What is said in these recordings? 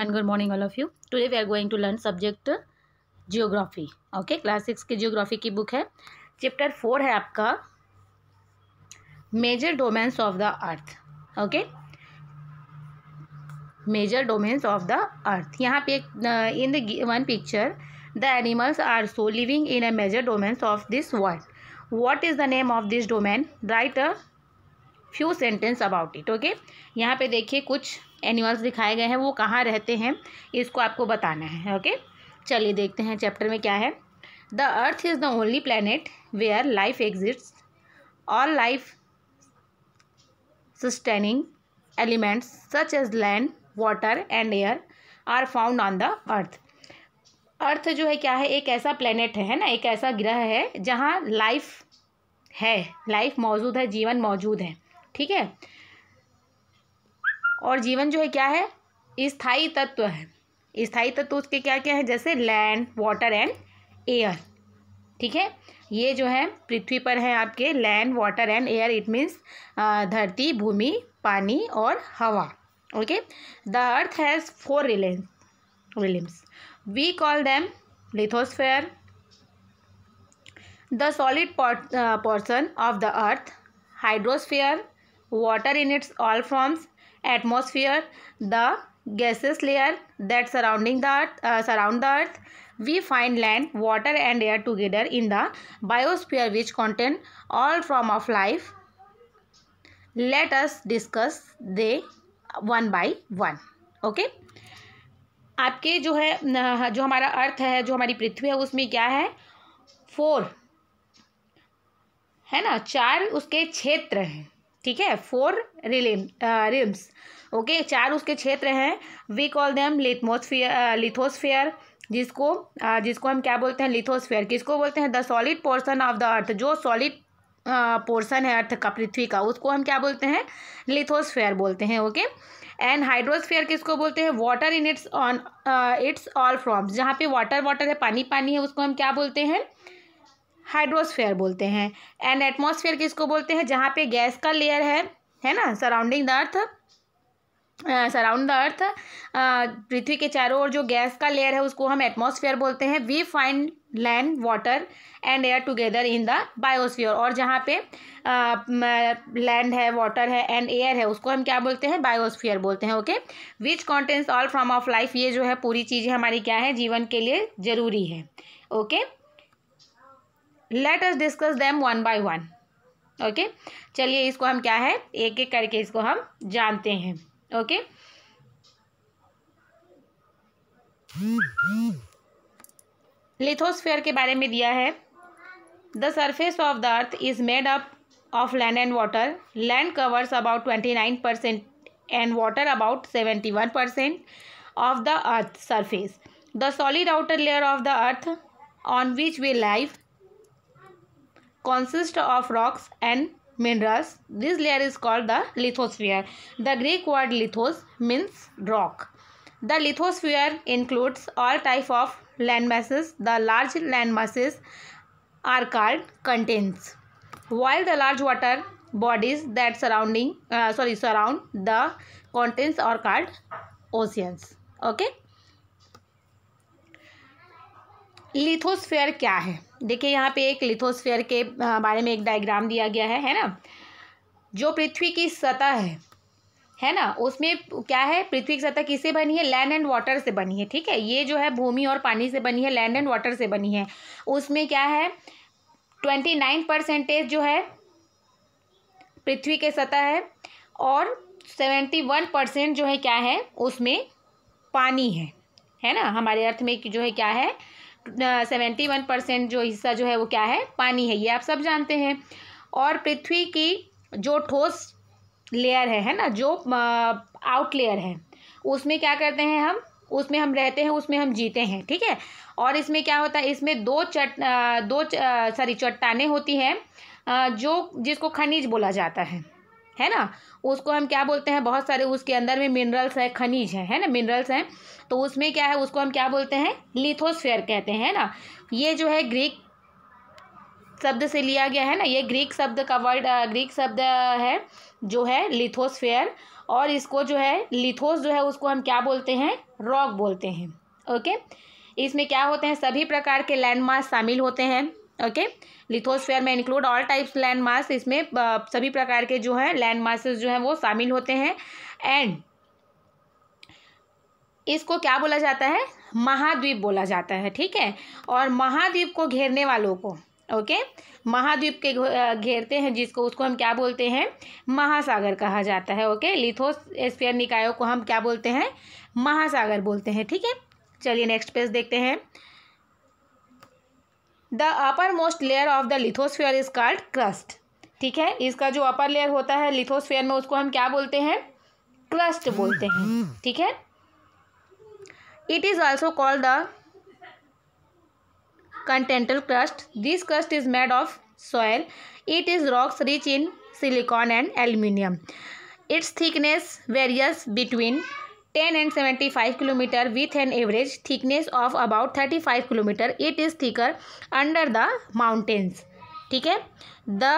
And good morning all of you today we are going to learn subject geography okay class six की geography की book है chapter four है आपका major domains of the earth okay major domains of the earth यहाँ पे in the picture the animals are so living in a major domains of this world what is the name of this domain write a few sentence about it okay यहाँ पे देखिए कुछ animals दिखाए गए हैं वो कहाँ रहते हैं इसको आपको बताना है ओके चलिए देखते हैं चैप्टर में क्या है the earth is the only planet where life exists all life sustaining elements such as land water and air are found on the earth earth जो है क्या है एक ऐसा प्लानट है ना एक ऐसा ग्रह है जहाँ लाइफ है लाइफ मौजूद है जीवन मौजूद है ठीक है और जीवन जो है क्या है स्थायी तत्व है स्थायी तत्व उसके क्या क्या है जैसे लैंड वाटर एंड एयर ठीक है ये जो है पृथ्वी पर है आपके land water and air it means धरती भूमि पानी और हवा okay the earth has four realms realms we call them lithosphere the solid portion of the earth hydrosphere water in its all forms atmosphere the gaseous layer that surrounding the earth uh, surround the earth we find land water and air together in the biosphere which contain all form of life let us discuss they one by one okay आपके जो है जो हमारा अर्थ है जो हमारी पृथ्वी है उसमें क्या है फोर है ना चार उसके क्षेत्र हैं ठीक है फोर रिलेम रिम्स ओके चार उसके क्षेत्र हैं we call them lithosphere lithosphere जिसको uh, जिसको हम क्या बोलते हैं लिथोस्फेयर किसको बोलते हैं the solid portion of the earth जो सॉलिड पोर्सन uh, है अर्थ का पृथ्वी का उसको हम क्या बोलते हैं लिथोस्फेयर बोलते हैं ओके एंड हाइड्रोस्फेयर किसको बोलते हैं water in its on its all forms जहाँ पे वाटर वाटर है पानी पानी है उसको हम क्या बोलते हैं हाइड्रोस्फेयर बोलते हैं एंड एटमोसफेयर किसको बोलते हैं जहाँ पे गैस का लेयर है है ना surrounding the earth surround the earth पृथ्वी के चारों ओर जो गैस का लेयर है उसको हम एटमोसफेयर बोलते हैं we find land water and air together in the biosphere और जहाँ पे लैंड है वाटर है एंड एयर है उसको हम क्या बोलते हैं बायोस्फीयर बोलते हैं okay which contains all form of life ये जो है पूरी चीज़ें हमारी क्या है जीवन के लिए ज़रूरी है okay okay? Let us discuss them one by one okay चलिए इसको हम क्या है एक एक करके इसको हम जानते हैं ओके लिथोस्फेयर के बारे में दिया है the surface of the earth is made up of land and water land covers about twenty nine percent and water about seventy one percent of the earth surface the solid outer layer of the earth on which we life consist of rocks and minerals. This layer is called the lithosphere. The Greek word lithos means rock. The lithosphere includes all type of landmasses. The large landmasses are called continents. While the large water bodies that surrounding uh, sorry surround the continents are called oceans. Okay. Lithosphere क्या है देखिए यहाँ पे एक lithosphere के बारे में एक डायग्राम दिया गया है है ना जो पृथ्वी की सतह है है ना उसमें क्या है पृथ्वी की सतह किससे बनी है लैंड एंड वाटर से बनी है ठीक है ये जो है भूमि और पानी से बनी है लैंड एंड वाटर से बनी है उसमें क्या है ट्वेंटी नाइन परसेंटेज जो है पृथ्वी के सतह है और सेवेंटी वन परसेंट जो है क्या है उसमें पानी है है ना हमारे अर्थ में जो है क्या है सेवेंटी वन परसेंट जो हिस्सा जो है वो क्या है पानी है ये आप सब जानते हैं और पृथ्वी की जो ठोस लेयर है है ना जो आउट लेयर है उसमें क्या करते हैं हम उसमें हम रहते हैं उसमें हम जीते हैं ठीक है और इसमें क्या होता है इसमें दो चट दो सॉरी चट्टाने होती हैं जो जिसको खनिज बोला जाता है है ना उसको हम क्या बोलते हैं बहुत सारे उसके अंदर में मिनरल्स हैं खनिज हैं है ना मिनरल्स हैं तो उसमें क्या है उसको हम क्या बोलते हैं लिथोस्फेयर कहते हैं ना ये जो है ग्रीक शब्द से लिया गया है ना ये ग्रीक शब्द का वर्ड ग्रीक शब्द है जो है लिथोस्फेयर और इसको जो है लिथोस जो है उसको हम क्या बोलते हैं रॉक बोलते हैं ओके इसमें क्या होते हैं सभी प्रकार के लैंडमार्क शामिल होते हैं ओके लिथोस्फेयर में include all types landmarks इसमें सभी प्रकार के जो हैं लैंड मार्क्सेस जो हैं वो शामिल होते हैं एंड इसको क्या बोला जाता है महाद्वीप बोला जाता है ठीक है और महाद्वीप को घेरने वालों को ओके महाद्वीप के घेरते हैं जिसको उसको हम क्या बोलते हैं महासागर कहा जाता है ओके लिथोस्फीयर निकायों को हम क्या बोलते हैं महासागर बोलते हैं ठीक है चलिए नेक्स्ट पेज देखते हैं the uppermost layer of the lithosphere is called crust ठीक है इसका जो अपर लेयर होता है लिथोस्फेयर में उसको हम क्या बोलते हैं क्रस्ट बोलते हैं ठीक है it is also called the continental crust this crust is made of soil it is rocks rich in silicon and aluminium its thickness varies between ten and seventy five kilometre with an average thickness of about thirty five kilometre it is thicker under the mountains ठीक है the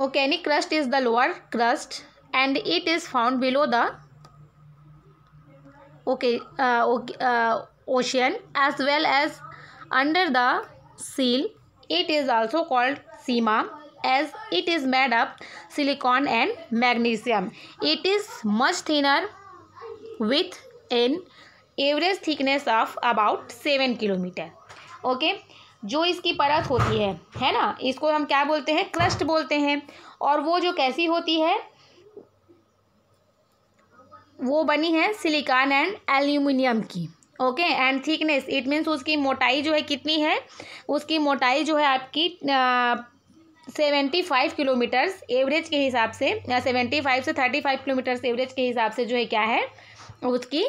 oceanic crust is the lower crust and it is found below the okay ocean as well as under the sea it is also called sima as it is made up silicon and magnesium. It is much thinner with an average thickness of about seven kilometre okay जो इसकी परत होती है है ना इसको हम क्या बोलते हैं क्रस्ट बोलते हैं और वो जो कैसी होती है वो बनी है सिलिकॉन एंड एल्यूमिनियम की okay and thickness it means उसकी मोटाई जो है कितनी है उसकी मोटाई जो है आपकी आ, सेवेंटी फाइव किलोमीटर्स एवरेज के हिसाब से या सेवेंटी फाइव से थर्टी फाइव किलोमीटर्स एवरेज के हिसाब से जो है क्या है उसकी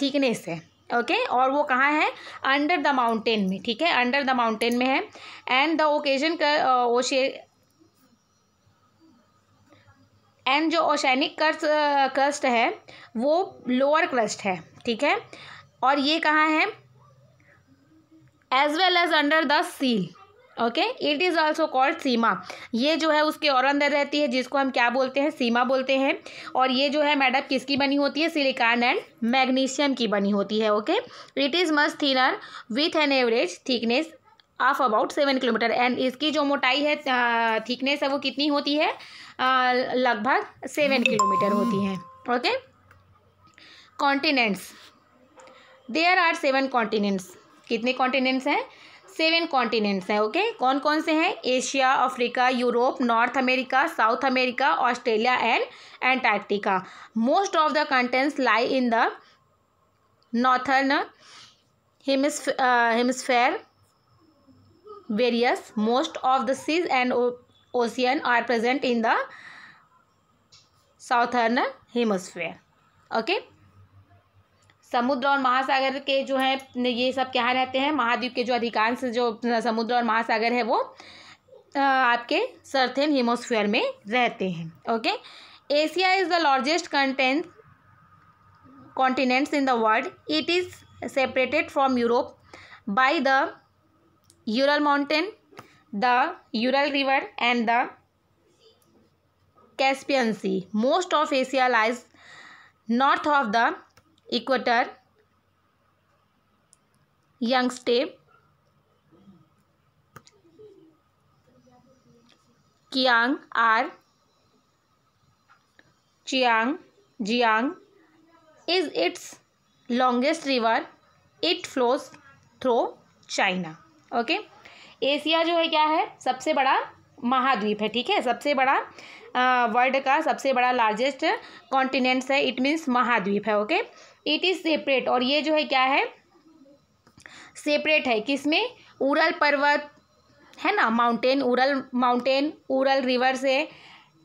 थिकनेस है ओके okay? और वो कहाँ है अंडर द माउंटेन में ठीक है अंडर द माउंटेन में है एंड द ओकेजन का ओशे एंड जो ओशैनिक कर्स क्रस्ट है वो लोअर क्रस्ट है ठीक है और ये कहाँ है as well as under the sea okay it is also called sima ये जो है उसके और अंदर रहती है जिसको हम क्या बोलते हैं सीमा बोलते हैं और ये जो है मैडम किसकी बनी होती है सिलिकॉन एंड मैग्नीशियम की बनी होती है okay it is must thinner with an average thickness of about seven kilometre and इसकी जो मोटाई है थिकनेस है वो कितनी होती है लगभग सेवन किलोमीटर होती है okay continents there are seven continents कितने कॉन्टिनेंट्स हैं सेवन कॉन्टिनेंट्स हैं ओके कौन कौन से हैं Asia Africa Europe North America South America Australia and Antarctica most of the contents lie in the northern hemisphere whereas most of the seas and ocean are present in the southern hemisphere okay समुद्र और महासागर के जो है ये सब क्या रहते हैं महाद्वीप के जो अधिकांश जो समुद्र और महासागर है वो आपके सर्थेन हिमोस्फियर में रहते हैं okay Asia is the largest content continents in the world it is separated from Europe by the Ural mountain the Ural river and the Caspian sea most of Asia lies north of the equator Yangtze Kiang or Chang Jiang is its longest river it flows through China okay Asia जो है क्या है सबसे बड़ा महाद्वीप है ठीक है सबसे बड़ा वर्ल्ड का सबसे बड़ा लार्जेस्ट कॉन्टिनेंट्स है इट मीन्स महाद्वीप है ओके इट इज़ सेपरेट और ये जो है क्या है सेपरेट है किसमें उरल पर्वत है ना mountain Ural mountain Ural river से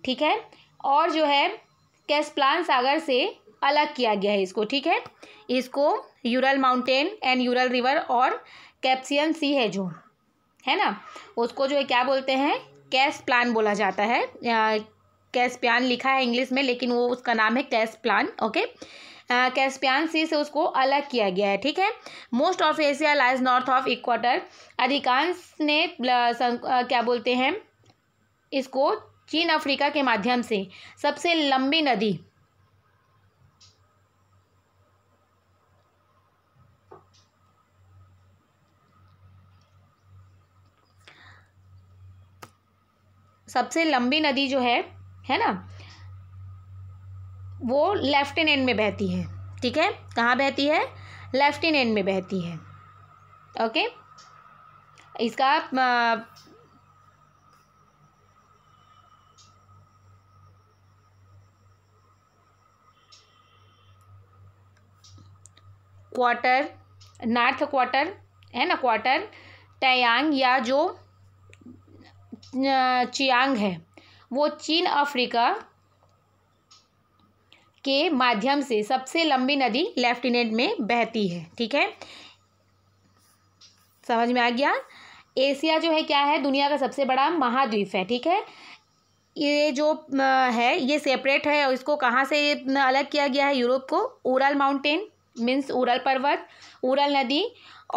ठीक है और जो है कैसप्लान सागर से अलग किया गया है इसको ठीक है इसको Ural mountain and Ural river और कैप्सियन सी है जो है ना उसको जो है क्या बोलते हैं कैस प्लान बोला जाता है कैश लिखा है इंग्लिश में लेकिन वो उसका नाम है Caspian okay Caspian sea से उसको अलग किया गया है ठीक है most of Asia lies north of equator अधिकांश ने क्या बोलते हैं इसको चीन अफ्रीका के माध्यम से सबसे लंबी नदी सबसे लंबी नदी जो है है ना वो लेफ्ट इन एंड में बहती है ठीक है कहाँ बहती है लेफ्ट इन एंड में बहती है ओके इसका क्वार्टर नॉर्थ क्वार्टर है ना क्वार्टर टैयांग या जो चियांग है वो चीन अफ्रीका के माध्यम से सबसे लंबी नदी लेफ्टिनेंट में बहती है ठीक है समझ में आ गया एशिया जो है क्या है दुनिया का सबसे बड़ा महाद्वीप है ठीक है ये जो है ये सेपरेट है और इसको कहाँ से अलग किया गया है यूरोप को उरल माउंटेन मीन्स उरल पर्वत उरल नदी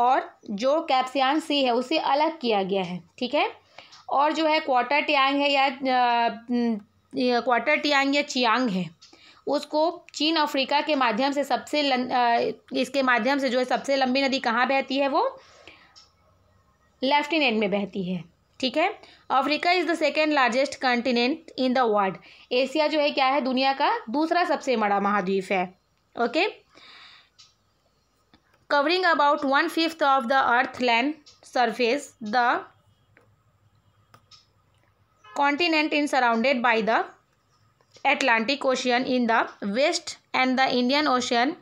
और जो कैप्सियान सी है उसे अलग किया गया है ठीक है और जो है क्वाटर टियांग है या क्वाटर टियांग या चियांग है उसको चीन अफ्रीका के माध्यम से सबसे लं, आ, इसके माध्यम से जो है सबसे लंबी नदी कहाँ बहती है वो लेफ्ट में बहती है ठीक है Africa is the second largest continent in the world Asia जो है क्या है दुनिया का दूसरा सबसे बड़ा महाद्वीप है okay covering about one fifth of the earth land surface the continent is surrounded by the Atlantic Ocean in the west and the Indian Ocean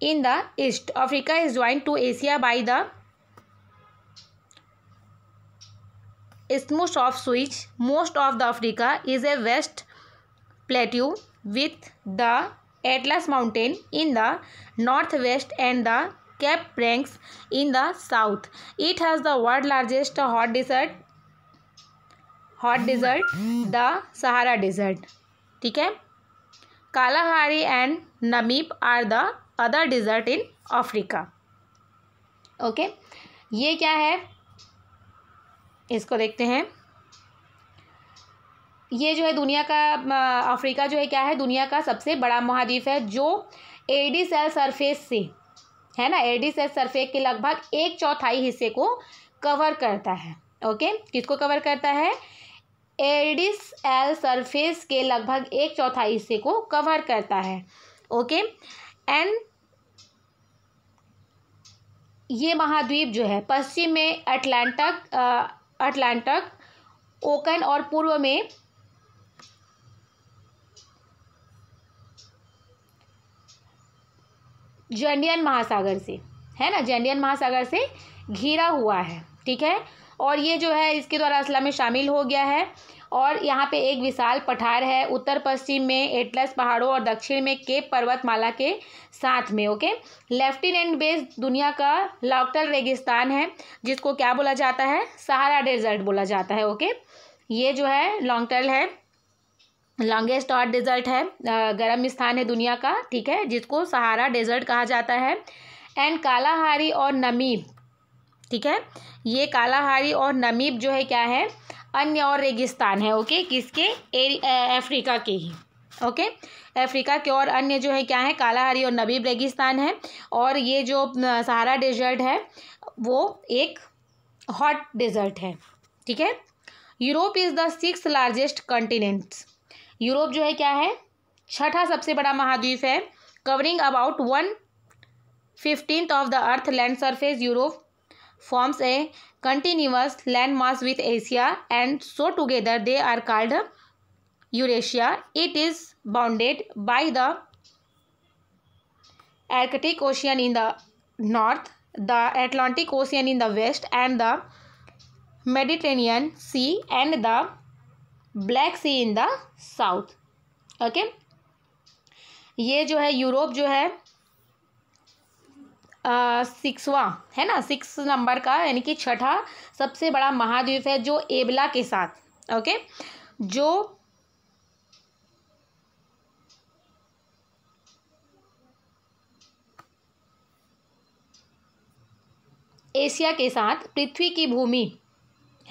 in the east. Africa is joined to Asia by the Isthmus of Suez. Most of the Africa is a vast plateau with the Atlas Mountain in the northwest and the Cape Franks in the south. It has the world largest hot desert hot desert the Sahara desert ठीक है Kalahari and Namib are the other desert in Africa okay ये क्या है इसको देखते हैं ये जो है दुनिया का अफ्रीका जो है क्या है दुनिया का सबसे बड़ा महाद्वीप है जो एडी सेल सरफेस से है ना एडी सेल सरफेस के लगभग एक चौथाई हिस्से को कवर करता है ओके किसको कवर करता है एडिस एल सरफेस के लगभग एक चौथाई हिस्से को कवर करता है ओके एंड ये महाद्वीप जो है पश्चिम में अटलांटक अटलांटक ओकन और पूर्व में जेंडियन महासागर से है ना जेंडियन महासागर से घिरा हुआ है ठीक है और ये जो है इसके द्वारा असला में शामिल हो गया है और यहाँ पे एक विशाल पठार है उत्तर पश्चिम में एटलस पहाड़ों और दक्षिण में केप पर्वतमाला के साथ में ओके लेफ्टिनेंट बेस दुनिया का लॉकटल रेगिस्तान है जिसको क्या बोला जाता है सहारा डेजर्ट बोला जाता है ओके ये जो है लॉन्गटल है लॉन्गेस्ट हॉट डेजर्ट है गर्म स्थान है दुनिया का ठीक है जिसको सहारा डेजर्ट कहा जाता है एंड कालाहारी और नमीब ठीक है ये कालाहारी और नमीब जो है क्या है अन्य और रेगिस्तान है ओके किसके अफ्रीका के ही ओके अफ्रीका के और अन्य जो है क्या है कालाहारी और नबीब रेगिस्तान है और ये जो सहारा डेजर्ट है वो एक हॉट डेजर्ट है ठीक है Europe is the six largest continent Europe जो है क्या है छठा सबसे बड़ा महाद्वीप है covering about one fifteenth of the earth land surface Europe forms a continuous landmass with Asia and so together they are called Eurasia. It is bounded by the Arctic Ocean in the north, the Atlantic Ocean in the west and the Mediterranean Sea and the black sea in the south okay ये जो है Europe जो है सिक्सवा है ना six number का यानी कि छठा सबसे बड़ा महाद्वीप है जो एबला के साथ ओके जो एशिया के साथ पृथ्वी की भूमि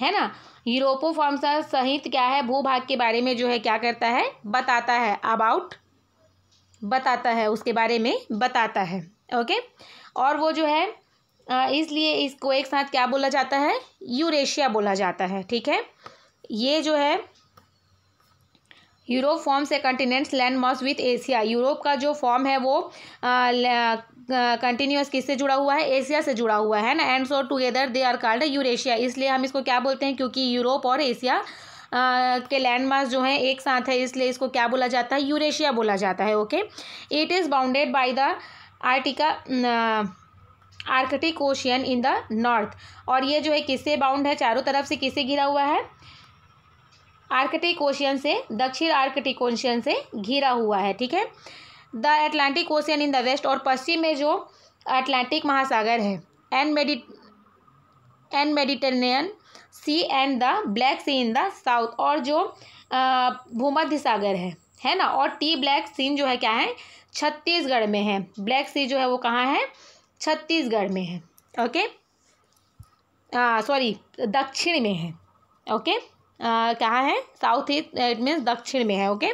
है ना यूरोपो फॉर्मसा सहित क्या है भूभाग के बारे में जो है क्या करता है बताता है अबाउट बताता है उसके बारे में बताता है ओके और वो जो है इसलिए इसको एक साथ क्या बोला जाता है यूरेशिया बोला जाता है ठीक है ये जो है Europe forms a continents landmass with Asia Europe का जो फॉर्म है वो कंटिन्यूस किससे जुड़ा हुआ है एशिया से जुड़ा हुआ है ना and so together they are called Eurasia इसलिए हम इसको क्या बोलते हैं क्योंकि यूरोप और एशिया के लैंड मार्क्स जो हैं एक साथ है इसलिए इसको क्या बोला जाता है यूरेशिया बोला जाता है okay it is bounded by the Arctic Arctic ocean in the north और ये जो है किससे बाउंड है चारों तरफ से किससे घिरा हुआ है आर्कटिक ओशियन से दक्षिण आर्कटिक ओशियन से घिरा हुआ है ठीक है the Atlantic ocean in the west और पश्चिम में जो अटलांटिक महासागर है an medit an Mediterranean sea and the black sea in the south और जो भूमध्य सागर है है ना और टी ब्लैक सीन जो है क्या है छत्तीसगढ़ में है ब्लैक सी जो है वो कहाँ है छत्तीसगढ़ में है ओके सॉरी दक्षिण में है ओके कहाँ है साउथ ईस्ट इट मीन्स दक्षिण में है ओके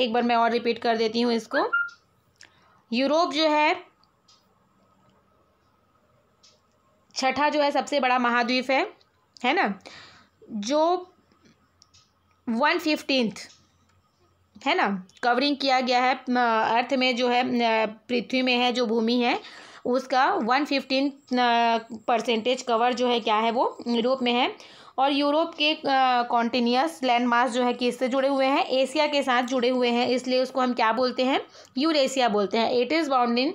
एक बार मैं और रिपीट कर देती हूँ इसको यूरोप जो है छठा जो है सबसे बड़ा महाद्वीप है है ना जो वन फिफ्टींथ है ना कवरिंग किया गया है अर्थ में जो है पृथ्वी में है जो भूमि है उसका वन फिफ्टीन परसेंटेज कवर जो है क्या है वो यूरोप में है और यूरोप के कॉन्टीन्यूस लैंडमार्क जो है किससे जुड़े हुए हैं एशिया के साथ जुड़े हुए हैं इसलिए उसको हम क्या बोलते हैं यूरेशिया बोलते हैं it is bound in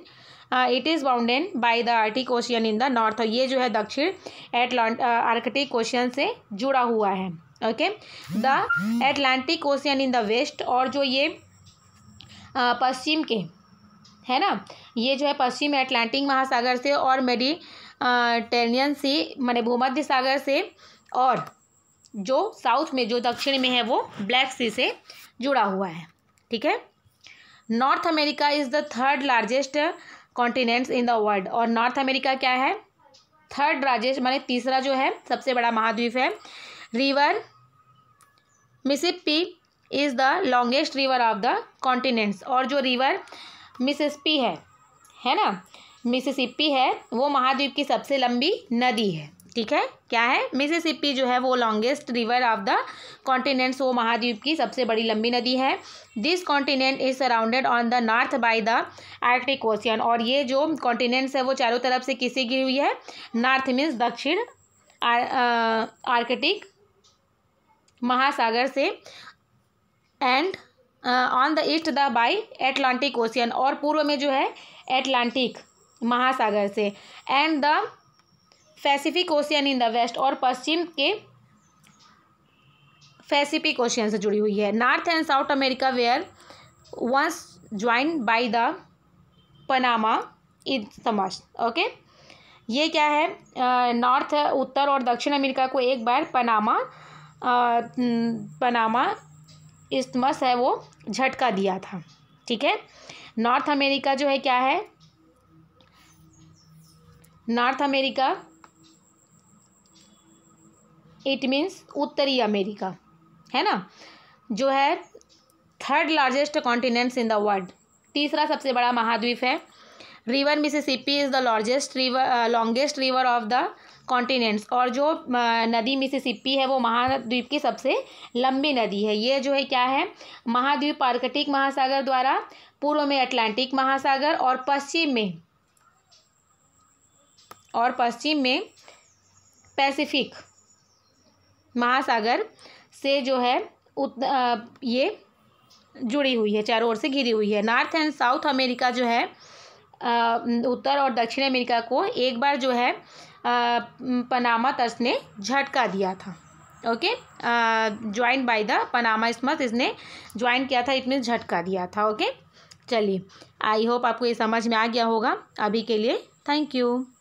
it is bounded by the Arctic ocean in the north ये जो है दक्षिण एटलांट आर्कटिक ओशियन से जुड़ा हुआ है okay the Atlantic ocean in the west और जो ये uh, पश्चिम के है ना ये जो है पश्चिम एटलांटिक महासागर से और मेडी टेनियन से मैंने भूमध्य सागर से और जो साउथ में जो दक्षिण में है वो ब्लैक सी से जुड़ा हुआ है ठीक है north America is the third largest continents in the world और नॉर्थ अमेरिका क्या है थर्ड राजेश माने तीसरा जो है सबसे बड़ा महाद्वीप है river Mississippi is the longest river of the continents और जो रिवर मिसिसपी है है ना मिसिसिपी है वो महाद्वीप की सबसे लंबी नदी है ठीक है क्या है मिसिसिपी जो है वो longest river of the continent so महाद्वीप की सबसे बड़ी लंबी नदी है this continent is surrounded on the north by the Arctic ocean और ये जो कॉन्टिनेंट्स है वो चारों तरफ से किसी की हुई है नॉर्थ मीन्स दक्षिण आर्कटिक महासागर से and on the east the by Atlantic ocean और पूर्व में जो है एटलांटिक महासागर से and the Pacific ocean in the west और पश्चिम के पैसिफिक ओशियन से जुड़ी हुई है north and south America where once join by the Panama isthmus okay ये क्या है नॉर्थ उत्तर और दक्षिण अमेरिका को एक बार पनामा आ, पनामा इस्तमस है वो झटका दिया था ठीक है नॉर्थ अमेरिका जो है क्या है नॉर्थ अमेरिका इट मीन्स उत्तरी अमेरिका है ना जो है third largest continents in the world तीसरा सबसे बड़ा महाद्वीप है river Mississippi is the largest river longest river of the continents और जो uh, नदी मिसिसिपी है वो महाद्वीप की सबसे लंबी नदी है ये जो है क्या है महाद्वीप आर्कटिक महासागर द्वारा पूर्व में अटलांटिक महासागर और पश्चिम में और पश्चिम में पैसिफिक महासागर से जो है उत, आ, ये जुड़ी हुई है चारों ओर से घिरी हुई है नॉर्थ एंड साउथ अमेरिका जो है आ, उत्तर और दक्षिण अमेरिका को एक बार जो है आ, पनामा तर्स ने झटका दिया था okay join by the Panama isthmus इसने ज्वाइन किया था इसमें झटका दिया था ओके चलिए आई होप आपको ये समझ में आ गया होगा अभी के लिए थैंक यू